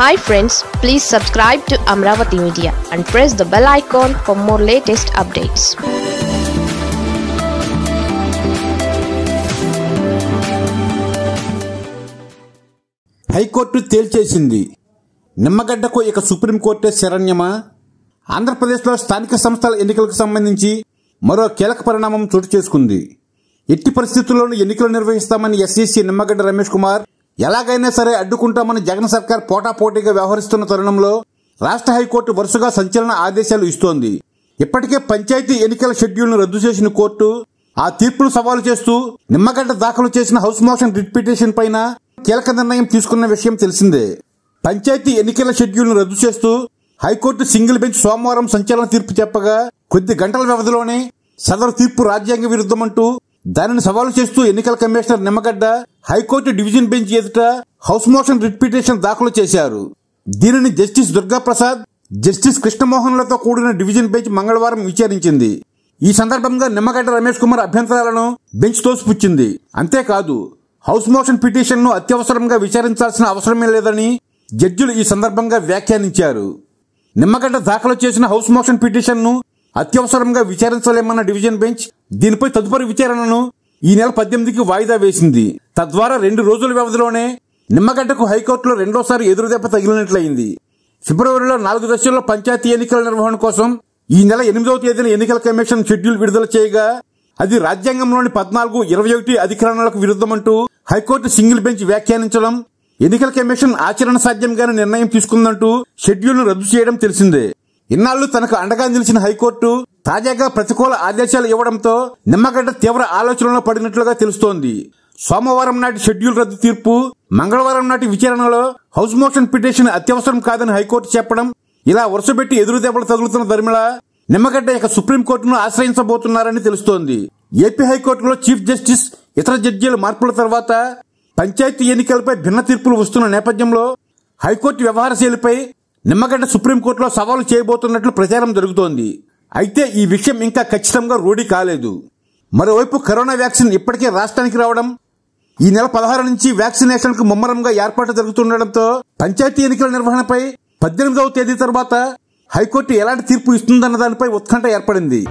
hi friends please subscribe to Amaravati media and press the bell icon for more latest updates high court తేల్చేసింది నిమ్మగడ్డకు ఇక సుప్రీంకోర్టే శరణ్యమా ఆంధ్రప్రదేశ్లో స్థానిక సంస్థల ఎన్నికలకు సంబంధించి మరో కీలక పరిణామం చోటు చేసుకుంది ఎట్టి పరిస్థితుల్లోనూ ఎన్నికలు నిర్వహిస్తామని ఎస్ఈసీ నిమ్మగడ్డ రమేష్ కుమార్ ఎలాగైనా సరే అడ్డుకుంటామని జగన్ సర్కార్ పోటాపోటీగా వ్యవహరిస్తున్న తరుణంలో రాష్ట్ర హైకోర్టు వరుసగా సంచలన ఆదేశాలు ఇస్తోంది ఇప్పటికే పంచాయతీ ఎన్నికల షెడ్యూల్ను రద్దు చేసిన కోర్టు ఆ తీర్పును సవాలు చేస్తూ నిమ్మగడ్డ దాఖలు చేసిన హౌస్ మోషన్ రిట్ పైన కీలక నిర్ణయం తీసుకున్న విషయం తెలిసిందే పంచాయతీ ఎన్నికల షెడ్యూల్ను రద్దు చేస్తూ హైకోర్టు సింగిల్ బెంచ్ సోమవారం సంచలన తీర్పు చెప్పగా కొద్ది గంటల వ్యవధిలోనే సదరు తీర్పు రాజ్యాంగ విరుద్ధమంటూ దానిని సవాలు చేస్తూ ఎన్నికల commissioner Nimmagadda high court division bench ఎదుట హౌస్ మోషన్ రిట్ పిటిషన్ దాఖలు చేశారు దీనిని జస్టిస్ దుర్గాప్రసాద్ జస్టిస్ కృష్ణమోహన్లతో కూడిన డివిజన్ బెంచ్ మంగళవారం విచారించింది ఈ సందర్భంగా నిమ్మగడ్డ రమేష్ కుమార్ అభ్యంతరాలను బెంచ్ తోసిపుచ్చింది అంతేకాదు హౌస్ మోషన్ పిటిషన్ను అత్యవసరంగా విచారించాల్సిన అవసరమే లేదని జడ్జిలు ఈ సందర్భంగా వ్యాఖ్యానించారు నిమ్మగడ్డ దాఖలు చేసిన హౌస్ మోషన్ పిటిషన్ను అత్యవసరంగా విచారించలేమన్న డివిజన్ బెంచ్ దీనిపై తదుపరి విచారణను ఈ నెల పద్దెనిమిదికి వాయిదా వేసింది తద్వారా రెండు రోజుల వ్యవధిలోనే నిమ్మగడ్డకు హైకోర్టులో రెండోసారి ఎదురుదెబ్బ తగిలినట్లయింది ఫిబ్రవరిలో నాలుగు దశల్లో పంచాయతీ ఎన్నికల నిర్వహణ కోసం ఈ నెల ఎనిమిదవ తేదీన ఎన్నికల కమిషన్ షెడ్యూల్ విడుదల చేయగా అది రాజ్యాంగంలోని పద్నాలుగు ఇరవై ఒకటి అధికరణలకు విరుద్ధమంటూ హైకోర్టు సింగిల్ బెంచ్ వ్యాఖ్యానించడం ఎన్నికల కమిషన్ ఆచరణ సాధ్యంగానే నిర్ణయం తీసుకుందంటూ షెడ్యూల్ను రద్దు చేయడం తెలిసిందే ఇన్నాళ్లు తనకు అండగా నిలిచిన హైకోర్టు తాజాగా ప్రతికూల ఆదేశాలు ఇవ్వడంతో నిమ్మగడ్డ తీవ్ర ఆలోచనలో పడినట్లుగా తెలుస్తోంది సోమవారం నాటి షెడ్యూల్ రద్దు తీర్పు మంగళవారం నాటి విచారణలో హౌస్ మోషన్ పిటిషన్ అత్యవసరం కాదని హైకోర్టు చెప్పడం ఇలా వరుసపెట్టి ఎదురు దెబ్బలు తగులుతున్న దరిమిళ నిమ్మగడ్డ ఇక సుప్రీంకోర్టును ఆశ్రయించబోతున్నారని తెలుస్తోంది ఏపీ హైకోర్టులో చీఫ్ జస్టిస్ ఇతర జడ్జీల మార్పుల తర్వాత పంచాయతీ ఎన్నికలపై భిన్న తీర్పులు వస్తున్న నేపథ్యంలో హైకోర్టు శైలిపై నిమ్మగడ్డ సుప్రీంకోర్టులో సవాలు చేయబోతున్నట్లు ప్రచారం జరుగుతోంది అయితే ఈ విషయం ఇంకా ఖచ్చితంగా రూఢీ కాలేదు మరోవైపు కరోనా వ్యాక్సిన్ ఇప్పటికే రాష్ట్రానికి రావడం ఈ నెల పదహారు నుంచి వ్యాక్సినేషన్కు ముమ్మరంగా ఏర్పాటు జరుగుతుండటంతో పంచాయతీ ఎన్నికల నిర్వహణపై పద్దెనిమిదవ తేదీ తర్వాత హైకోర్టు ఎలాంటి తీర్పు ఇస్తుందన్న దానిపై ఉత్కంఠ ఏర్పడింది